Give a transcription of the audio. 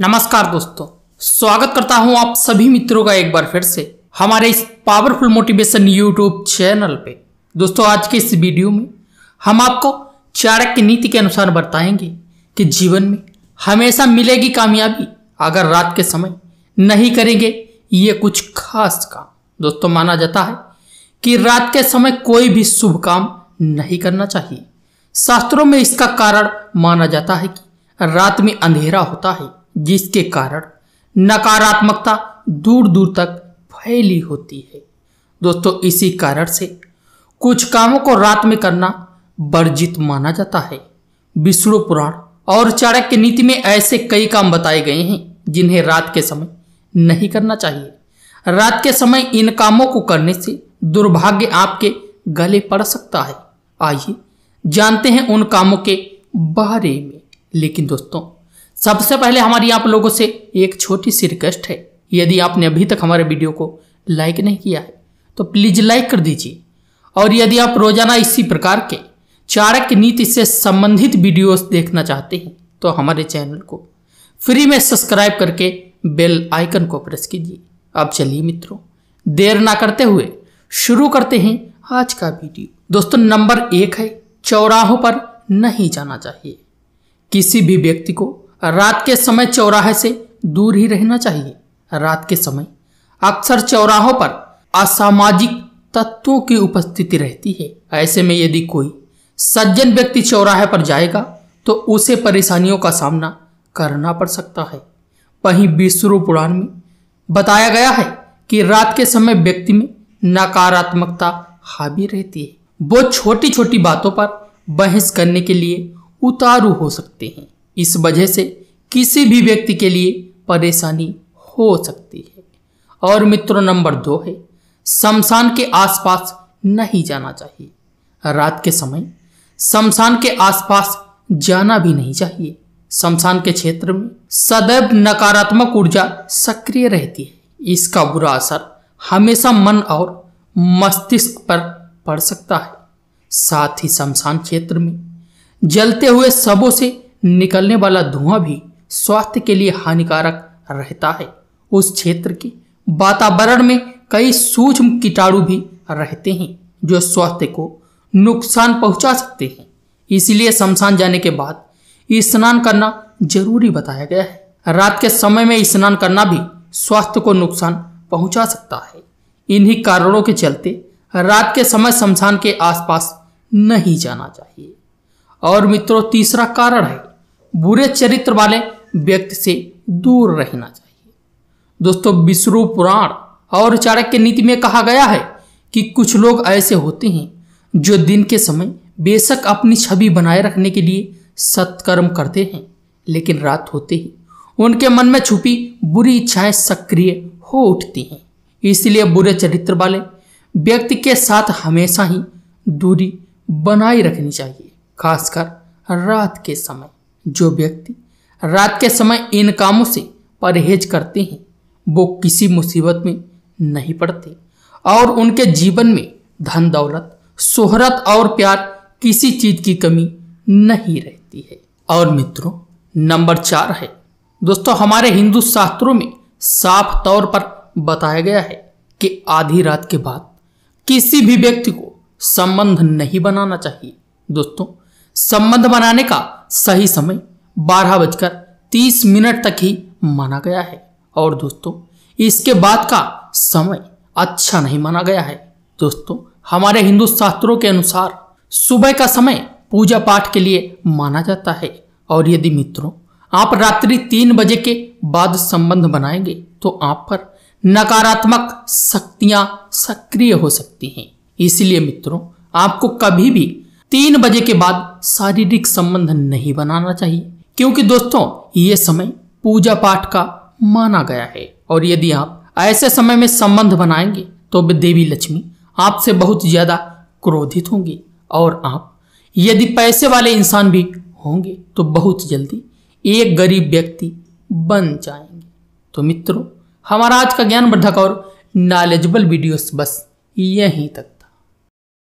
नमस्कार दोस्तों स्वागत करता हूं आप सभी मित्रों का एक बार फिर से हमारे इस पावरफुल मोटिवेशन यूट्यूब चैनल पे दोस्तों आज के इस वीडियो में हम आपको चाणक्य नीति के अनुसार बताएंगे कि जीवन में हमेशा मिलेगी कामयाबी अगर रात के समय नहीं करेंगे ये कुछ खास काम दोस्तों माना जाता है कि रात के समय कोई भी शुभ काम नहीं करना चाहिए शास्त्रों में इसका कारण माना जाता है कि रात में अंधेरा होता है जिसके कारण नकारात्मकता दूर दूर तक फैली होती है दोस्तों इसी कारण से कुछ कामों को रात में करना वर्जित माना जाता है विष्णु पुराण और चाणक्य नीति में ऐसे कई काम बताए गए हैं जिन्हें रात के समय नहीं करना चाहिए रात के समय इन कामों को करने से दुर्भाग्य आपके गले पड़ सकता है आइए जानते हैं उन कामों के बारे में लेकिन दोस्तों सबसे पहले हमारी आप लोगों से एक छोटी सी रिक्वेस्ट है यदि आपने अभी तक हमारे वीडियो को लाइक नहीं किया है तो प्लीज लाइक कर दीजिए और यदि आप रोजाना इसी प्रकार के चारक नीति से संबंधित वीडियोस देखना चाहते हैं तो हमारे चैनल को फ्री में सब्सक्राइब करके बेल आइकन को प्रेस कीजिए अब चलिए मित्रों देर ना करते हुए शुरू करते हैं आज का वीडियो दोस्तों नंबर एक है चौराहों पर नहीं जाना चाहिए किसी भी व्यक्ति को रात के समय चौराहे से दूर ही रहना चाहिए रात के समय अक्सर चौराहों पर असामाजिक तत्वों की उपस्थिति रहती है ऐसे में यदि कोई सज्जन व्यक्ति चौराहे पर जाएगा तो उसे परेशानियों का सामना करना पड़ सकता है वहीं विष्णु पुराण में बताया गया है कि रात के समय व्यक्ति में नकारात्मकता हावी रहती है वो छोटी छोटी बातों पर बहस करने के लिए उतारू हो सकते हैं इस वजह से किसी भी व्यक्ति के लिए परेशानी हो सकती है और मित्रों नंबर दो है शमशान के आसपास नहीं जाना चाहिए रात के समय शमशान के आसपास जाना भी नहीं चाहिए शमशान के क्षेत्र में सदैव नकारात्मक ऊर्जा सक्रिय रहती है इसका बुरा असर हमेशा मन और मस्तिष्क पर पड़ सकता है साथ ही शमशान क्षेत्र में जलते हुए शबों से निकलने वाला धुआं भी स्वास्थ्य के लिए हानिकारक रहता है उस क्षेत्र के वातावरण में कई सूक्ष्म कीटाणु भी रहते हैं जो स्वास्थ्य को नुकसान पहुंचा सकते हैं इसलिए शमशान जाने के बाद स्नान करना जरूरी बताया गया है रात के समय में स्नान करना भी स्वास्थ्य को नुकसान पहुंचा सकता है इन्हीं कारणों के चलते रात के समय शमशान के आसपास नहीं जाना चाहिए और मित्रों तीसरा कारण है बुरे चरित्र वाले व्यक्ति से दूर रहना चाहिए दोस्तों विष्णु पुराण और चाणक्य नीति में कहा गया है कि कुछ लोग ऐसे होते हैं जो दिन के समय बेशक अपनी छवि बनाए रखने के लिए सत्कर्म करते हैं लेकिन रात होते ही उनके मन में छुपी बुरी इच्छाएं सक्रिय हो उठती हैं इसलिए बुरे चरित्र वाले व्यक्ति के साथ हमेशा ही दूरी बनाए रखनी चाहिए खासकर रात के समय जो व्यक्ति रात के समय इन कामों से परहेज करते हैं वो किसी मुसीबत में नहीं पड़ते और उनके जीवन में धन दौलत शोहरत और प्यार किसी चीज की कमी नहीं रहती है और मित्रों नंबर चार है दोस्तों हमारे हिंदू शास्त्रों में साफ तौर पर बताया गया है कि आधी रात के बाद किसी भी व्यक्ति को संबंध नहीं बनाना चाहिए दोस्तों संबंध बनाने का सही समय बारह बजकर तीस मिनट तक ही माना गया है और दोस्तों इसके बाद का समय अच्छा नहीं माना गया है दोस्तों हमारे हिंदू शास्त्रों के अनुसार सुबह का समय पूजा पाठ के लिए माना जाता है और यदि मित्रों आप रात्रि तीन बजे के बाद संबंध बनाएंगे तो आप पर नकारात्मक शक्तियां सक्रिय हो सकती हैं इसलिए मित्रों आपको कभी भी तीन बजे के बाद शारीरिक संबंध नहीं बनाना चाहिए क्योंकि दोस्तों ये समय पूजा पाठ का माना गया है और यदि आप ऐसे समय में संबंध बनाएंगे तो देवी लक्ष्मी आपसे बहुत ज्यादा क्रोधित होंगी और आप यदि पैसे वाले इंसान भी होंगे तो बहुत जल्दी एक गरीब व्यक्ति बन जाएंगे तो मित्रों हमारा आज का ज्ञानवर्धक और नॉलेजेबल वीडियोस बस यहीं तक